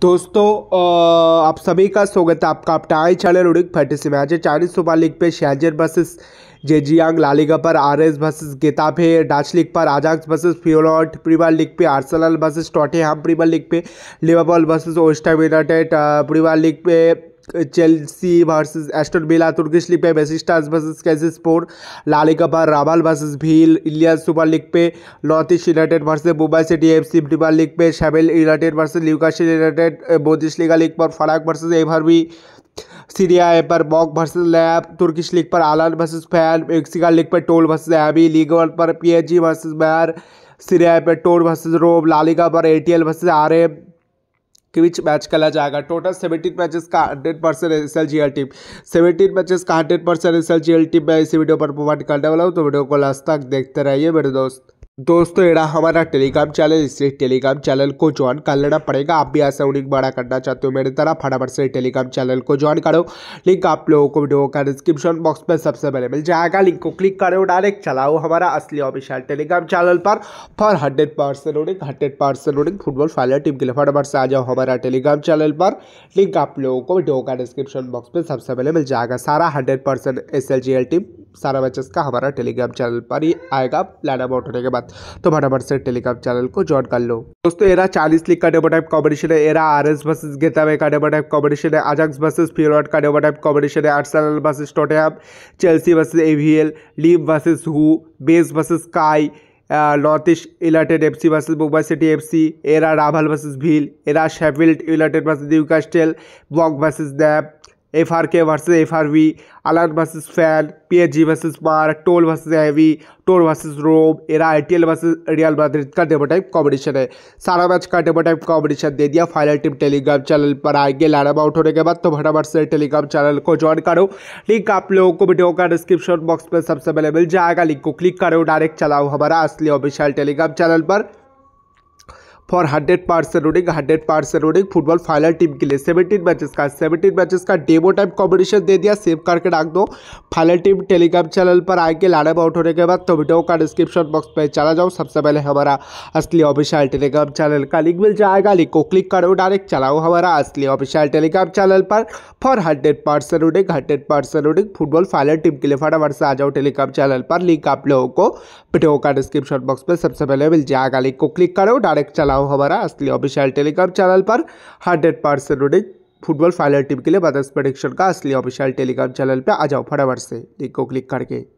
दोस्तों आप सभी का स्वागत है आपका आई चैनल उड़िक फैटी से मैच है चाइनीज सुपर लीग पे जे जी जेजियांग लालीगा पर आर एस बसेस गेताफे डाच लीग पर आजाक्स बसेस फ्योलॉट प्रीमियर लीग पे versus Tottenham Premier League पे लिवरपूल बसेस ओस्टा यूनाइटेड प्रीमियर लीग पे Chelsea versus Aston Villa Turkish League पे बेसिस्टास वर्सेस लालिका पर रावल वर्सेस भील इलिया सुपर लीग पे North United versus Mumbai City F सी प्रीमियर लीग पे शेबेल यूनाइटेड वर्सेस ल्यूकाशिल यूनाइटेड बोदिश लीगा लीग पर फराक वर्सेस भी सीरिया ए पर बॉक वर्सेस लैब तुर्किश लीग पर आलान वर्सेस फैन मेक्सिका लीग पर टोल वर्सेस एबी लीग वन पर पीएचजी वर्सेस बैर सीरिया ए पर टोल वर्सेस रोम लालिका पर एटीएल वर्सेस आरएम के बीच मैच खेला जाएगा टोटल सेवेंटीन मैचेस का hundred percent S L G L team seventeen matches का hundred percent S L G L team मैं इसी वीडियो पर प्रोवाइड करने वाला हूँ तो वीडियो को लास्ट तक देखते रहिए मेरे दोस्त दोस्तों एड़ा हमारा टेलीग्राम चैनल इसलिए टेलीग्राम चैनल को ज्वाइन कर लेना पड़ेगा आप भी ऐसा उन्हीं बड़ा करना चाहते हो मेरी तरह फटाफट से टेलीग्राम चैनल को ज्वाइन करो लिंक आप लोगों को वीडियो का डिस्क्रिप्शन बॉक्स में सबसे पहले मिल जाएगा लिंक को क्लिक करो डायरेक्ट चलाओ हमारा असली ऑफिशियल टेलीग्राम चैनल पर फॉर हंड्रेड परसेंट उड़िंग हंड्रेड परसेंट उनिक फुटबॉल फाइनल टीम के लिए फटाफट से आ जाओ हमारा टेलीग्राम चैनल पर लिंक आप लोगों को वीडियो का डिस्क्रिप्शन बॉक्स में सबसे पहले मिल जाएगा सारा हंड्रेड परसेंट एस टीम सारा मैचेस का हमारा टेलीग्राम चैनल पर ही आएगा प्लान अबाउट होने के बाद तो फटाफट से टेलीग्राम चैनल को ज्वाइन कर लो दोस्तों एरा चालीस लीग का डेबो टाइप कॉम्पिटिशन है एरा आर एस वर्सेज गेतावे का डेबो टाइप कॉम्पिटिशन है अजक्स वर्सेज फियलॉट का डेबो टाइप कॉम्पिटिशन है Arsenal versus Tottenham Chelsea versus एल लीव वर्सेज हु बेस वर्सेज काई North East United F C versus Mumbai City F C एरा राभल वर्सेज भील एरा शेफिल्ड यूनाइटेड वर्सेज न्यूकास्टल कास्टेल वॉक वर्सेज नैप एफ आर के वर्सेज एफ आर वी अलर्ट versus fan P S G versus मार टोल वर्सेज एवी टोल वर्सेज रोम एरा आई टी एल वर्सेज रियल माद्रिद का डेबो टाइप कॉम्पिटिशन है सारा मैच का डेबो टाइप कॉम्पिटिशन दे दिया फाइनल टीम टेलीग्राम चैनल पर आएंगे लाइनअप आउट होने के बाद तो फटाफट से टेलीग्राम चैनल को ज्वाइन करो लिंक आप लोगों को वीडियो का डिस्क्रिप्शन बॉक्स में सबसे पहले मिल जाएगा लिंक को क्लिक करो डायरेक्ट चलाओ हमारा असली ऑफिशियल टेलीग्राम चैनल पर फॉर हंड्रेड पार रोडिंग हंड्रेड पार रोडिंग फुटबॉल फाइनल टीम के लिए सेवेंटीन मैचेस का सेवेंटीन मैचेस का डेमो टाइम कॉम्पिटिशन दे दिया सेव करके डाक दो खाले टीम टेलीग्राम चैनल पर आके लाड़े में उठोने के बाद तो वीडियो का डिस्क्रिप्शन बॉक्स में चला जाओ सबसे पहले हमारा असली ऑफिशियल टेलीग्राम चैनल का लिंक मिल जाएगा लिंक को क्लिक करो डायरेक्ट चलाओ हमारा असली ऑफिशियल टेलीग्राम चैनल पर फॉर हंड्रेड परसेंट उडिंग हंड्रेड परसेंट उडिंग फुटबॉल फाइनल टीम के लिए फटाफट से आ जाओ टेलीग्राम चैनल पर लिंक आप लोगों को वीडियो का डिस्क्रिप्शन बॉक्स में सबसे पहले मिल जाएगा लिंक को क्लिक करो डायरेक्ट चलाओ हमारा असली ऑफिशियल टेलीग्राम चैनल पर हंड्रेड परसेंट उडिंग फुटबॉल फाइनल टीम के लिए बदस प्रडिक्शन का असली ऑफिशियल टेलीग्राम चैनल पे आ जाओ फटाफट से लिंक को क्लिक करके